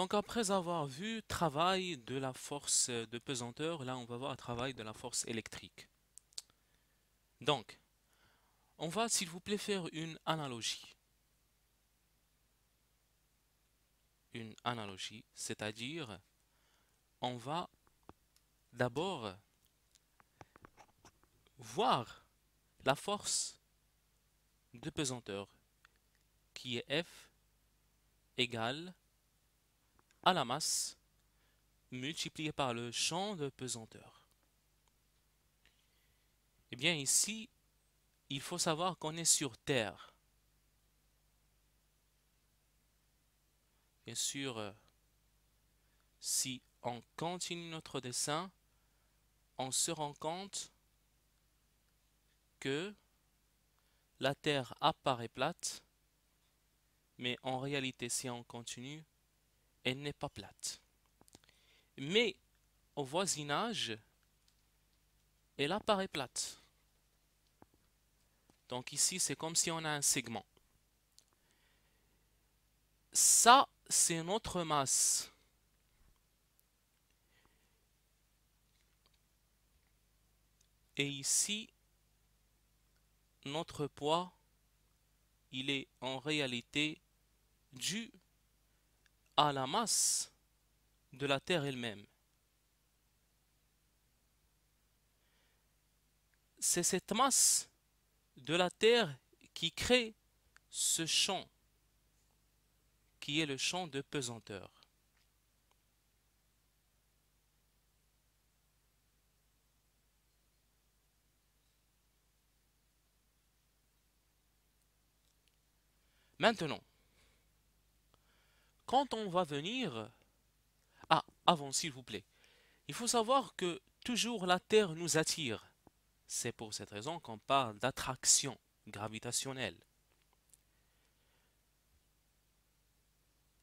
Donc après avoir vu travail de la force de pesanteur, là on va voir le travail de la force électrique. Donc, on va s'il vous plaît faire une analogie. Une analogie, c'est-à-dire on va d'abord voir la force de pesanteur qui est F égale à la masse multipliée par le champ de pesanteur. Eh bien ici, il faut savoir qu'on est sur Terre. Bien sûr, euh, si on continue notre dessin, on se rend compte que la Terre apparaît plate, mais en réalité, si on continue, elle n'est pas plate. Mais au voisinage, elle apparaît plate. Donc ici, c'est comme si on a un segment. Ça, c'est notre masse. Et ici, notre poids, il est en réalité du à la masse de la Terre elle-même. C'est cette masse de la Terre qui crée ce champ, qui est le champ de pesanteur. Maintenant, quand on va venir... Ah, avant, s'il vous plaît. Il faut savoir que toujours la Terre nous attire. C'est pour cette raison qu'on parle d'attraction gravitationnelle.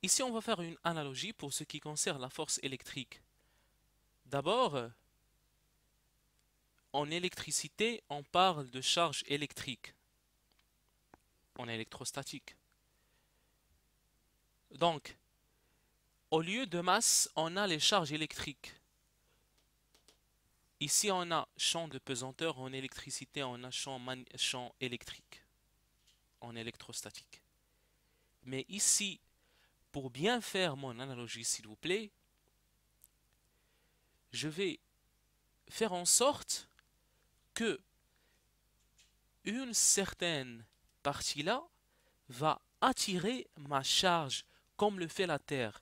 Ici, on va faire une analogie pour ce qui concerne la force électrique. D'abord, en électricité, on parle de charge électrique, en électrostatique. Donc, au lieu de masse, on a les charges électriques. Ici, on a champ de pesanteur, en électricité, on a champ, champ électrique, en électrostatique. Mais ici, pour bien faire mon analogie, s'il vous plaît, je vais faire en sorte que une certaine partie là va attirer ma charge comme le fait la Terre,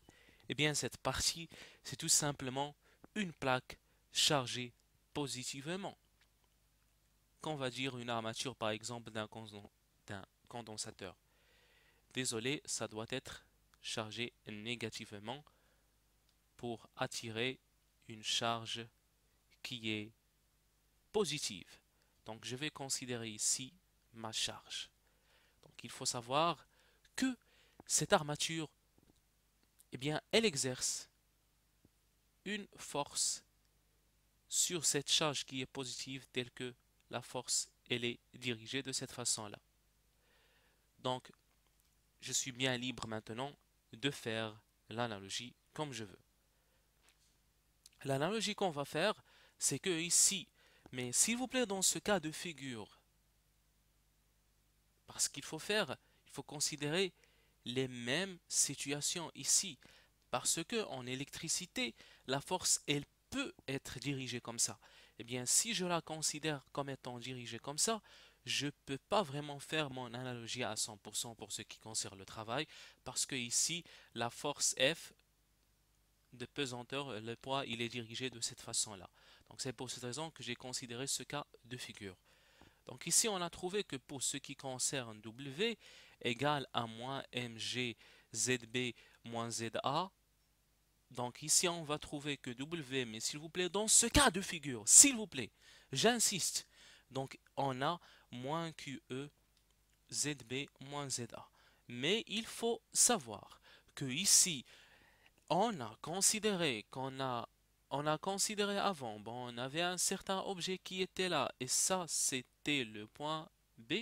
eh bien cette partie, c'est tout simplement une plaque chargée positivement. Qu'on va dire une armature par exemple d'un condensateur. Désolé, ça doit être chargé négativement pour attirer une charge qui est positive. Donc je vais considérer ici ma charge. Donc il faut savoir que cette armature eh bien, elle exerce une force sur cette charge qui est positive telle que la force, elle est dirigée de cette façon-là. Donc, je suis bien libre maintenant de faire l'analogie comme je veux. L'analogie qu'on va faire, c'est que ici, mais s'il vous plaît, dans ce cas de figure, parce qu'il faut faire, il faut considérer les mêmes situations ici. Parce que en électricité, la force, elle peut être dirigée comme ça. Eh bien, si je la considère comme étant dirigée comme ça, je ne peux pas vraiment faire mon analogie à 100% pour ce qui concerne le travail, parce que ici, la force F de pesanteur, le poids, il est dirigé de cette façon-là. Donc c'est pour cette raison que j'ai considéré ce cas de figure. Donc ici, on a trouvé que pour ce qui concerne W égale à moins mg zb moins za, donc ici, on va trouver que W, mais s'il vous plaît, dans ce cas de figure, s'il vous plaît, j'insiste, donc on a moins QE ZB moins ZA. Mais il faut savoir que ici, on a considéré qu'on a on a considéré avant, bon, on avait un certain objet qui était là, et ça, c'était le point B,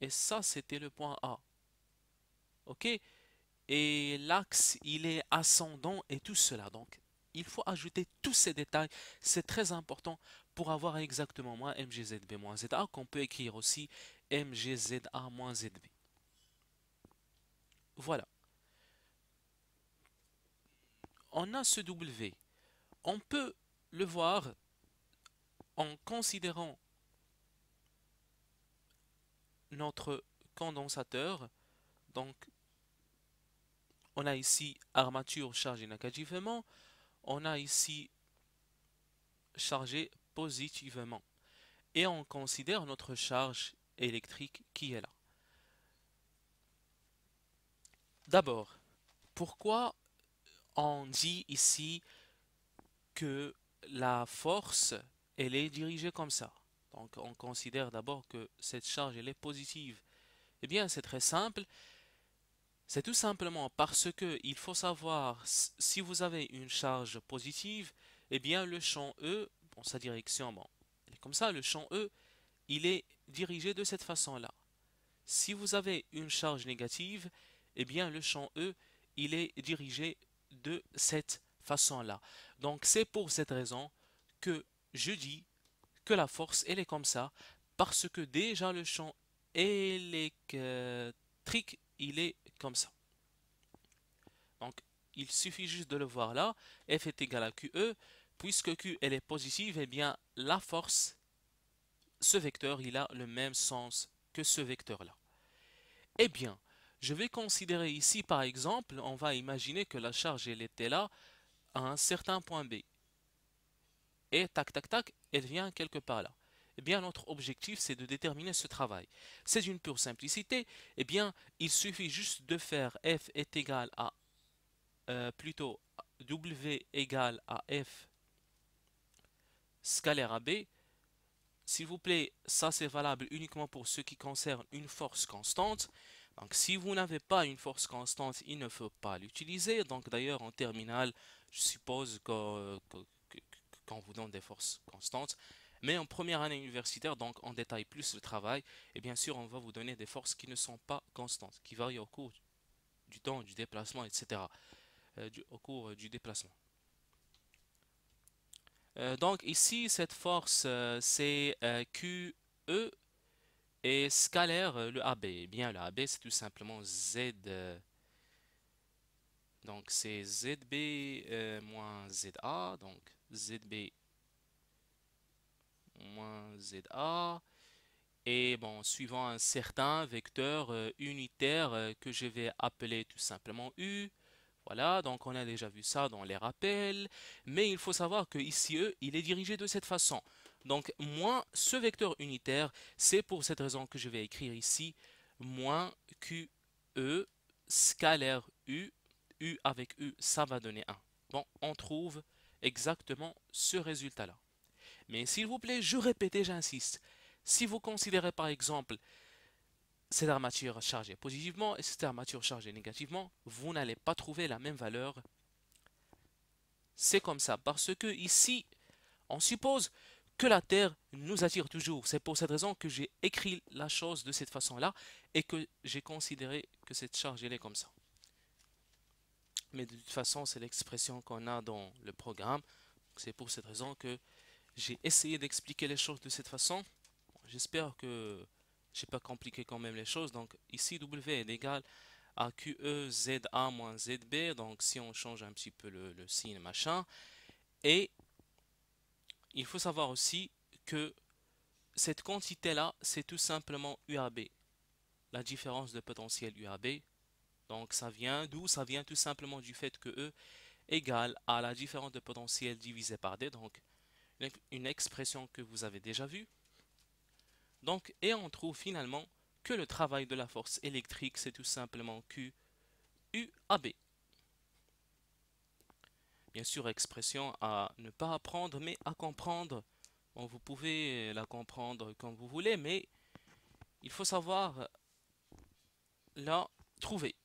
et ça, c'était le point A. Ok Et l'axe, il est ascendant et tout cela. Donc, il faut ajouter tous ces détails. C'est très important pour avoir exactement moins MGZB-ZA, qu'on peut écrire aussi MGZA-ZB. Voilà. On a ce W on peut le voir en considérant notre condensateur. Donc, on a ici armature chargée négativement, on a ici chargée positivement. Et on considère notre charge électrique qui est là. D'abord, pourquoi on dit ici que la force, elle est dirigée comme ça. Donc on considère d'abord que cette charge, elle est positive. Eh bien, c'est très simple. C'est tout simplement parce que il faut savoir si vous avez une charge positive, eh bien le champ E, bon, sa direction, bon, comme ça, le champ E, il est dirigé de cette façon-là. Si vous avez une charge négative, eh bien le champ E, il est dirigé de cette façon façon-là. Donc c'est pour cette raison que je dis que la force, elle est comme ça, parce que déjà le champ électrique, il est comme ça. Donc il suffit juste de le voir là, F est égal à QE, puisque Q elle est positive, et eh bien la force, ce vecteur, il a le même sens que ce vecteur-là. Et eh bien, je vais considérer ici, par exemple, on va imaginer que la charge, elle était là, un certain point B. Et tac, tac, tac, elle vient quelque part là. et eh bien, notre objectif, c'est de déterminer ce travail. C'est une pure simplicité. et eh bien, il suffit juste de faire f est égal à, euh, plutôt w égal à f scalaire à b. S'il vous plaît, ça c'est valable uniquement pour ce qui concerne une force constante. Donc si vous n'avez pas une force constante, il ne faut pas l'utiliser. Donc d'ailleurs en terminale, je suppose qu'on vous donne des forces constantes, mais en première année universitaire, donc on détaille plus le travail, et bien sûr on va vous donner des forces qui ne sont pas constantes, qui varient au cours du temps, du déplacement, etc. Euh, au cours euh, du déplacement. Euh, donc ici, cette force, c'est QE et scalaire, euh, le AB, eh bien le AB c'est tout simplement Z. Euh, donc c'est ZB euh, moins ZA, donc ZB moins ZA. Et bon, suivant un certain vecteur unitaire que je vais appeler tout simplement U. Voilà, donc on a déjà vu ça dans les rappels. Mais il faut savoir que ici E, il est dirigé de cette façon. Donc moins ce vecteur unitaire, c'est pour cette raison que je vais écrire ici moins QE scalaire U, U avec U, ça va donner 1. Bon, on trouve exactement ce résultat-là. Mais s'il vous plaît, je répète et j'insiste, si vous considérez par exemple cette armature chargée positivement et cette armature chargée négativement, vous n'allez pas trouver la même valeur. C'est comme ça, parce que ici, on suppose que la Terre nous attire toujours. C'est pour cette raison que j'ai écrit la chose de cette façon-là et que j'ai considéré que cette charge, elle est comme ça. Mais de toute façon, c'est l'expression qu'on a dans le programme. C'est pour cette raison que j'ai essayé d'expliquer les choses de cette façon. J'espère que je n'ai pas compliqué quand même les choses. Donc ici, W est égal à qeza moins ZB. Donc si on change un petit peu le signe, machin. Et il faut savoir aussi que cette quantité-là, c'est tout simplement UAB. La différence de potentiel UAB. Donc ça vient d'où Ça vient tout simplement du fait que E égale à la différence de potentiel divisé par D. Donc une expression que vous avez déjà vue. Donc, et on trouve finalement que le travail de la force électrique, c'est tout simplement Q UAB bien sûr expression à ne pas apprendre mais à comprendre. vous pouvez la comprendre comme vous voulez, mais il faut savoir la trouver.